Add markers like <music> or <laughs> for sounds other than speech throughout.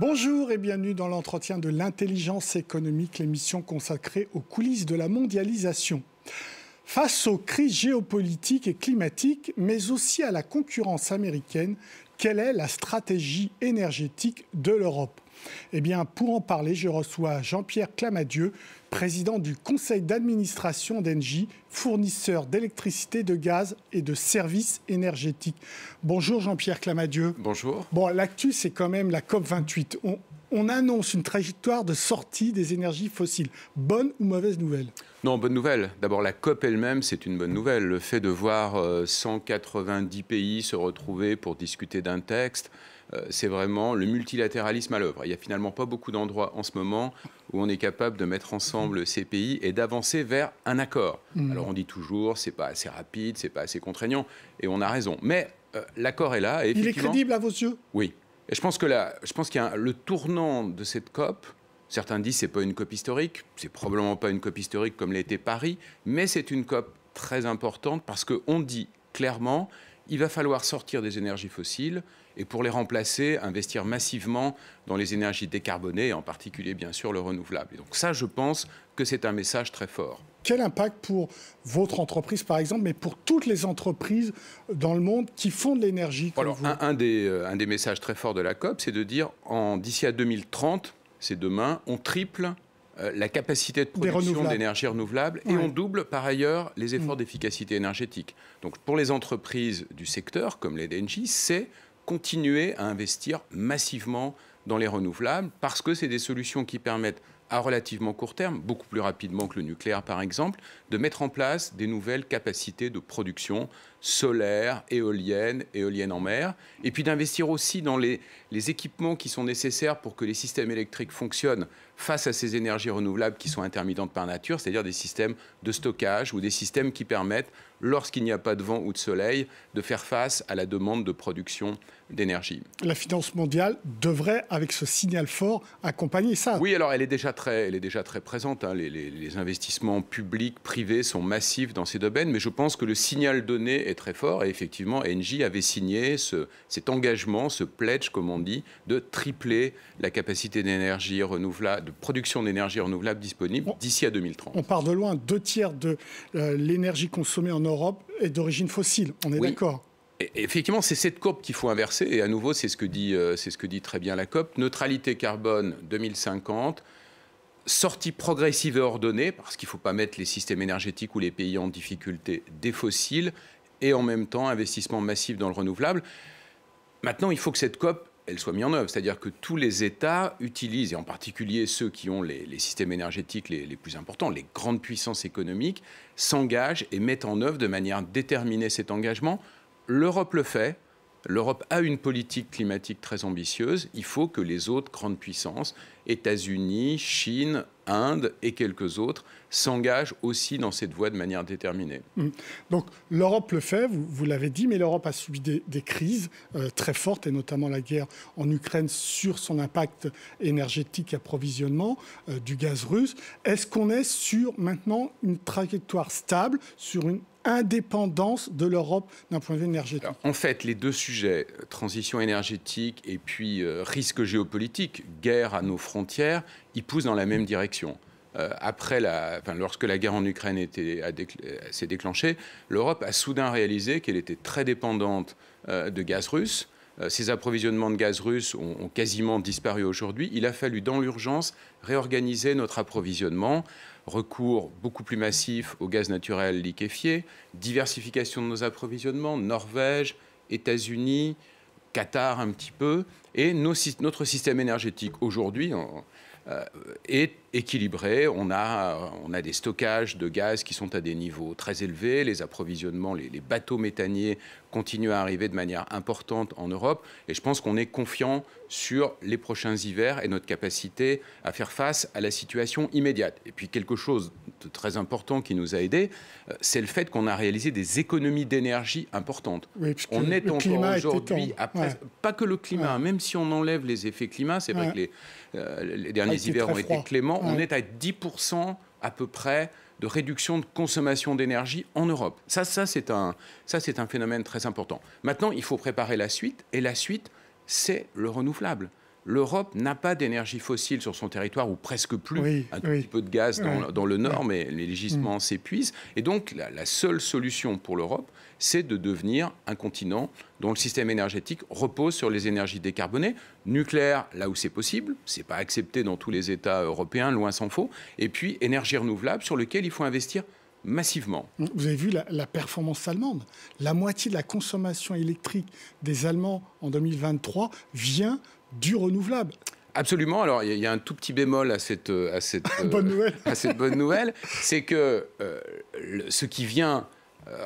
Bonjour et bienvenue dans l'entretien de l'intelligence économique, l'émission consacrée aux coulisses de la mondialisation. Face aux crises géopolitiques et climatiques, mais aussi à la concurrence américaine, quelle est la stratégie énergétique de l'Europe eh bien, pour en parler, je reçois Jean-Pierre Clamadieu, président du conseil d'administration d'Engie, fournisseur d'électricité, de gaz et de services énergétiques. Bonjour Jean-Pierre Clamadieu. Bonjour. Bon, l'actu, c'est quand même la COP28. On, on annonce une trajectoire de sortie des énergies fossiles. Bonne ou mauvaise nouvelle Non, bonne nouvelle. D'abord, la COP elle-même, c'est une bonne nouvelle. Le fait de voir 190 euh, pays se retrouver pour discuter d'un texte, euh, c'est vraiment le multilatéralisme à l'œuvre. Il n'y a finalement pas beaucoup d'endroits en ce moment où on est capable de mettre ensemble mhm. ces pays et d'avancer vers un accord. Mhm. Alors on dit toujours, c'est pas assez rapide, c'est pas assez contraignant, et on a raison. Mais euh, l'accord est là. Il est crédible à vos yeux Oui. Et je pense que là, je pense qu'il y a le tournant de cette COP. Certains disent c'est pas une COP historique, c'est probablement pas une COP historique comme l'était Paris, mais c'est une COP très importante parce qu'on dit clairement il va falloir sortir des énergies fossiles et pour les remplacer, investir massivement dans les énergies décarbonées, en particulier bien sûr le renouvelable. donc ça, je pense que c'est un message très fort. Quel impact pour votre entreprise, par exemple, mais pour toutes les entreprises dans le monde qui font de l'énergie Alors, un, des, euh, un des messages très forts de la COP, c'est de dire, d'ici à 2030, c'est demain, on triple euh, la capacité de production d'énergie renouvelable et on double par ailleurs les efforts mm. d'efficacité énergétique. Donc pour les entreprises du secteur, comme les DNJ, c'est continuer à investir massivement dans les renouvelables parce que c'est des solutions qui permettent à relativement court terme, beaucoup plus rapidement que le nucléaire par exemple, de mettre en place des nouvelles capacités de production solaire, éolienne, éolienne en mer, et puis d'investir aussi dans les, équipements qui sont nécessaires pour que les systèmes électriques fonctionnent face à ces énergies renouvelables qui sont intermittentes par nature, c'est-à-dire des systèmes de stockage ou des systèmes qui permettent, lorsqu'il n'y a pas de vent ou de soleil, de faire face à la demande de production d'énergie. La finance mondiale devrait, avec ce signal fort, accompagner ça. Oui, alors elle est déjà très, elle est déjà très présente. Hein. Les, les investissements publics, privés sont massifs dans ces domaines, mais je pense que le signal donné est, très fort. Et effectivement, Engie avait signé cet engagement, ce pledge, comme on dit, de tripler la capacité d'énergie renouvelable, de production d'énergie renouvelable disponible d'ici à 2030. On part de loin. Deux tiers de euh, l'énergie consommée en Europe est d'origine fossile. On est d'accord Effectivement, c'est cette courbe qu'il faut inverser. Et à nouveau, c'est ce, que dit, euh, c'est ce que dit très bien la COP. Neutralité carbone 2050, sortie progressive et ordonnée, parce qu'il ne faut pas mettre les systèmes énergétiques ou les pays en difficulté des fossiles, et en même temps investissement massif dans le renouvelable. Maintenant, il faut que cette COP elle soit mise en œuvre, c'est-à-dire que tous les États utilisent, et en particulier ceux qui ont les, systèmes énergétiques les, les, plus importants, les grandes puissances économiques, s'engagent et mettent en œuvre de manière déterminée cet engagement. L'Europe le fait. L'Europe a une politique climatique très ambitieuse. Il faut que les autres grandes puissances, États-Unis, Chine, Inde et quelques autres, s'engagent aussi dans cette voie de manière déterminée. Mmh. Donc l'Europe le fait, vous, l'avez dit, mais l'Europe a subi des, crises euh, très fortes, et notamment la guerre en Ukraine sur son impact énergétique et approvisionnement euh, du gaz russe. Est-ce qu'on est sur maintenant une trajectoire stable, sur une indépendance de l'Europe d'un point de vue énergétique En fait, les deux sujets, euh, transition énergétique et puis euh, risque géopolitique, guerre à nos frontières, ils poussent dans la même direction. Euh, après la, enfin, lorsque la guerre en Ukraine était, s'est déclenchée, l'Europe a soudain réalisé qu'elle était très dépendante de gaz russe. Ces approvisionnements de gaz russe ont, ont quasiment disparu aujourd'hui. Il a fallu, dans l'urgence, réorganiser notre approvisionnement recours beaucoup plus massif au gaz naturel liquéfié, diversification de nos approvisionnements, Norvège, États-Unis, Qatar un petit peu, et notre système énergétique aujourd'hui euh, est équilibré. On a, on a des stockages de gaz qui sont à des niveaux très élevés. Les approvisionnements, les, bateaux méthaniers continuent à arriver de manière importante en Europe. Et je pense qu'on est confiant sur les prochains hivers et notre capacité à faire face à la situation immédiate. Et puis quelque chose de très important qui nous a aidés, euh, c'est le fait qu'on a réalisé des économies d'énergie importantes. on est encore aujourd'hui, pas que le climat, hein, même si on enlève les effets climat, c'est vrai que les, euh, derniers ah, hivers ont été cléments, on est à 10% à peu près de réduction de consommation d'énergie en Europe. ça, c'est un phénomène très important. Maintenant, il faut préparer la suite, et la suite, c'est le renouvelable l'Europe n'a pas d'énergie fossile sur son territoire, ou presque plus, un petit peu de gaz dans, le nord, mais les gisements mm. s'épuisent. Et donc la, seule solution pour l'Europe, c'est de devenir un continent dont le système énergétique repose sur les énergies décarbonées, nucléaire là où c'est possible, c'est pas accepté dans tous les États européens, loin s'en faut, et puis énergie renouvelable sur lequel il faut investir massivement. Vous avez vu la, performance allemande. La moitié de la consommation électrique des Allemands en 2023 vient du renouvelable. Absolument. Alors, il y, a un tout petit bémol à cette, euh, à cette, <laughs> bonne, euh, nouvelle. à cette bonne nouvelle. C'est que euh, ce qui vient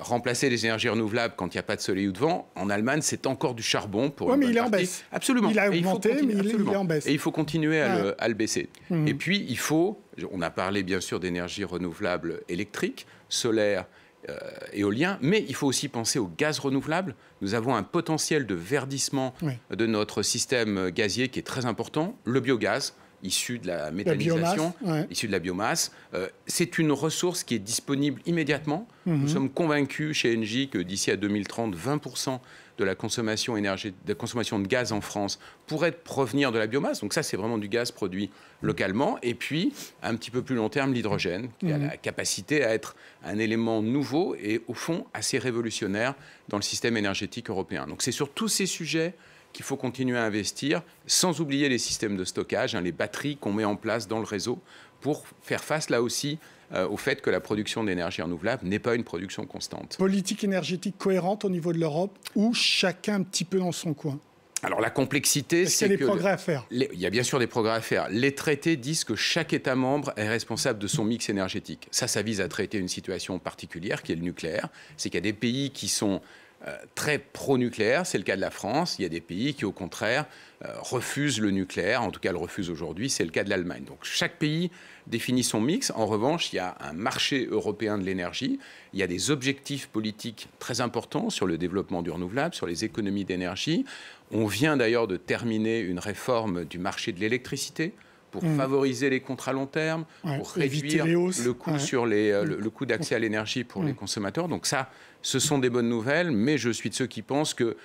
remplacer les énergies renouvelables quand il n'y a pas de soleil ou de vent, en Allemagne, c'est encore du charbon pour. Oui, mais il est en baisse. Absolument. Il a augmenté, mais il, est en baisse. Et il faut continuer à, ah. le, à baisser. Mmh. Et puis, il faut. On a parlé, bien sûr, d'énergie renouvelable électrique, solaire euh, éolien, mais il faut aussi penser au gaz renouvelable. Nous avons un potentiel de verdissement de notre système gazier qui est très important. Le biogaz, issus de la méthanisation, issu de la biomasse. Euh, c'est une ressource qui est disponible immédiatement. Mhm. Nous sommes convaincus chez Engie que d'ici à 2030, 20% de la consommation énergétique, de consommation de gaz en France pourrait provenir de la biomasse. Donc ça, c'est vraiment du gaz produit localement. Et puis, un petit peu plus long terme, l'hydrogène, qui a mhm. la capacité à être un élément nouveau et au fond assez révolutionnaire dans le système énergétique européen. Donc c'est sur tous ces sujets qu'il faut continuer à investir, sans oublier les systèmes de stockage, hein, les batteries qu'on met en place dans le réseau, pour faire face là aussi euh, au fait que la production d'énergie renouvelable n'est pas une production constante. Politique énergétique cohérente au niveau de l'Europe, ou chacun un petit peu dans son coin alors la complexité, c'est -ce qu'il y a des progrès à faire. il y a bien sûr des progrès à faire. Les traités disent que chaque État membre est responsable de son mix énergétique. Ça, ça vise à traiter une situation particulière qui est le nucléaire. C'est qu'il y a des pays qui sont euh, très pro-nucléaire, c'est le cas de la France. Il y a des pays qui, au contraire, euh, refusent le nucléaire, en tout cas le refusent aujourd'hui, c'est le cas de l'Allemagne. Donc chaque pays définit son mix. En revanche, il y a un marché européen de l'énergie, il y a des objectifs politiques très importants sur le développement du renouvelable, sur les économies d'énergie. On vient d'ailleurs de terminer une réforme du marché de l'électricité pour mm. favoriser les contrats à long terme, pour réduire le coût sur euh, mm. le, coût d'accès à l'énergie pour mm. les consommateurs. Donc ça, ce sont des bonnes nouvelles, mais je suis de ceux qui pensent que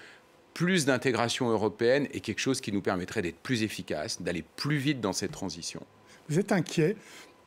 plus d'intégration européenne est quelque chose qui nous permettrait d'être plus efficace, d'aller plus vite dans cette transition. Vous êtes inquiet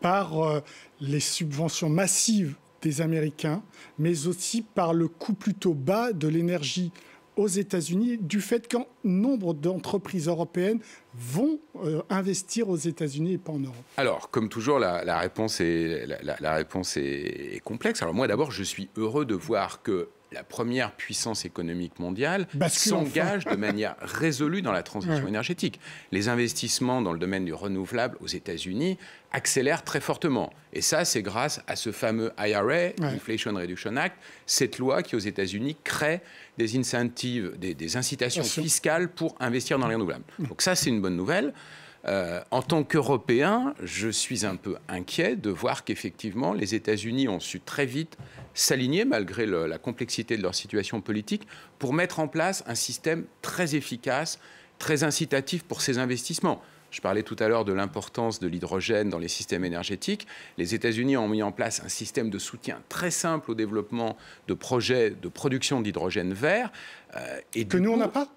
par euh, les subventions massives des Américains, mais aussi par le coût plutôt bas de l'énergie aux États-Unis du fait qu'un nombre d'entreprises européennes vont euh, investir aux États-Unis et pas en Europe Alors, comme toujours, la, réponse, est, la, réponse est, complexe. Alors moi, d'abord, je suis heureux de voir que la première puissance économique mondiale, s'engage de manière <laughs> résolue dans la transition énergétique. Les investissements dans le domaine du renouvelable aux États-Unis accélèrent très fortement. Et ça, c'est grâce à ce fameux IRA, Inflation Reduction Act, cette loi qui aux États-Unis crée des incitations fiscales pour investir dans les renouvelables. Mmh. Donc ça, c'est une bonne nouvelle. Euh, en tant qu'Européen, je suis un peu inquiet de voir qu'effectivement, les États-Unis ont su très vite s'aligner, malgré la complexité de leur situation politique, pour mettre en place un système très efficace, très incitatif pour ces investissements. Je parlais tout à l'heure de l'importance de l'hydrogène dans les systèmes énergétiques. Les États-Unis ont mis en place un système de soutien très simple au développement de projets de production d'hydrogène vert. Euh, et que nous, on n'a pas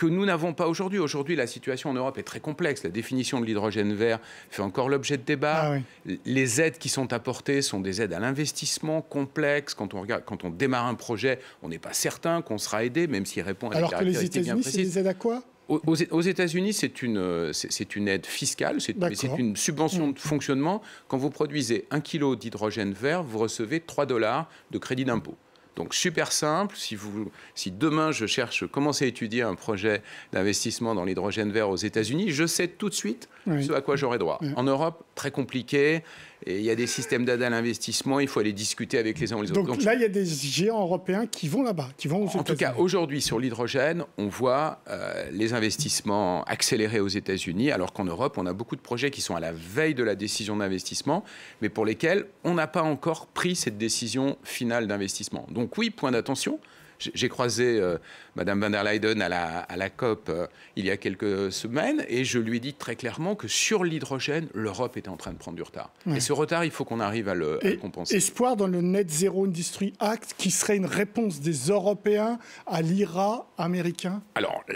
que nous n'avons pas aujourd'hui. Aujourd'hui, la situation en Europe est très complexe. La définition de l'hydrogène vert fait encore l'objet de débats. Ah les aides qui sont apportées sont des aides à l'investissement complexes. Quand on, regarde, quand on démarre un projet, on n'est pas certain qu'on sera aidé, même s'il répond à des caractéristiques bien Alors que les États-Unis, c'est des aides à quoi aux, États-Unis, c'est une, euh, c'est une aide fiscale, c'est une subvention mm. de fonctionnement. Quand vous produisez un kilo d'hydrogène vert, vous recevez 3 dollars de crédit d'impôt. Donc super simple, si, vous, si demain je cherche commencer à étudier un projet d'investissement dans l'hydrogène vert aux États-Unis, je sais tout de suite à quoi j'aurai droit. En Europe, très compliqué. Et il y a des systèmes d'aide à l'investissement, il faut aller discuter avec les uns ou les autres. Donc, là, il y a des géants européens qui vont là-bas, qui vont aux états En tout cas, aujourd'hui, sur l'hydrogène, on voit euh, les investissements accélérés aux États-Unis, alors qu'en Europe, on a beaucoup de projets qui sont à la veille de la décision d'investissement, mais pour lesquels on n'a pas encore pris cette décision finale d'investissement. Donc oui, point d'attention, j'ai croisé Mme euh, Madame van der Leyen à la, à la COP euh, il y a quelques semaines et je lui ai dit très clairement que sur l'hydrogène, l'Europe était en train de prendre du retard. Et ce retard, il faut qu'on arrive à le, compenser. Espoir dans le Net Zero Industry Act qui serait une réponse des Européens à l'IRA américain Alors, euh,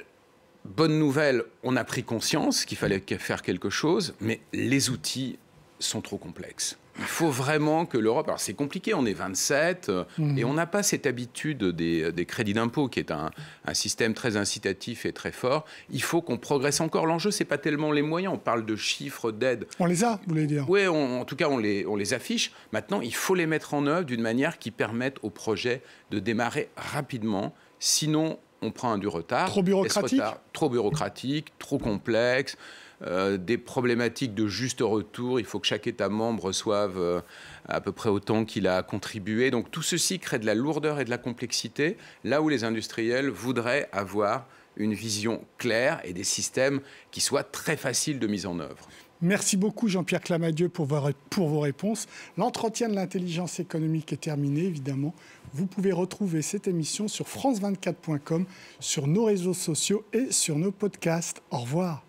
bonne nouvelle, on a pris conscience qu'il fallait faire quelque chose, mais les outils sont trop complexes. Il faut vraiment que l'Europe. Alors c'est compliqué, on est 27 euh, mmh. et on n'a pas cette habitude des, euh, crédits d'impôt qui est un, système très incitatif et très fort. Il faut qu'on progresse encore. L'enjeu, ce n'est pas tellement les moyens. On parle de chiffres d'aide. On les a, vous voulez dire Oui, en tout cas, on les, on les affiche. Maintenant, il faut les mettre en œuvre d'une manière qui permette au projet de démarrer rapidement. Sinon, on prend du retard. Trop bureaucratique Trop bureaucratique, trop complexe. Euh, des problématiques de juste retour. Il faut que chaque État membre reçoive euh, à peu près autant qu'il a contribué. Donc tout ceci crée de la lourdeur et de la complexité, là où les industriels voudraient avoir une vision claire et des systèmes qui soient très faciles de mise en œuvre. Merci beaucoup Jean-Pierre Clamadieu pour vos, réponses. L'entretien de l'intelligence économique est terminé, évidemment. Vous pouvez retrouver cette émission sur france24.com, sur nos réseaux sociaux et sur nos podcasts. Au revoir.